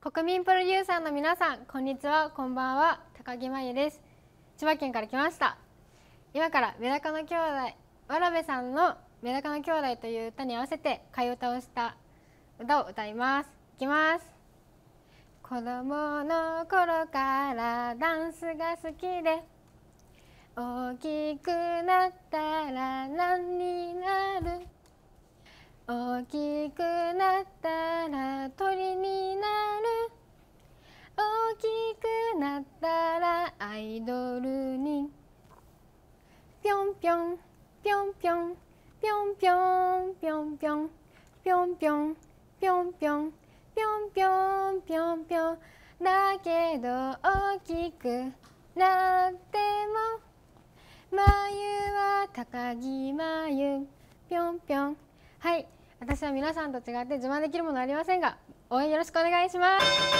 国民プロデューサーの皆さんこんにちはこんばんは高木真由です千葉県から来ました今からメダカの兄弟わらべさんのメダカの兄弟という歌に合わせて替え歌をした歌を歌いますいきます子供の頃からダンスが好きで大きくなったら何になる大きくなったら鳥にルにぴょんぴょんぴょんぴょんぴょんぴょんぴょんぴょんぴょんぴょんぴょんぴょんぴょんぴょんぴょんぴょんだけど大きくなっても眉は高木眉ぴょんぴょんはい私は皆さんと違って自慢できるものありませんが応援よろしくお願いします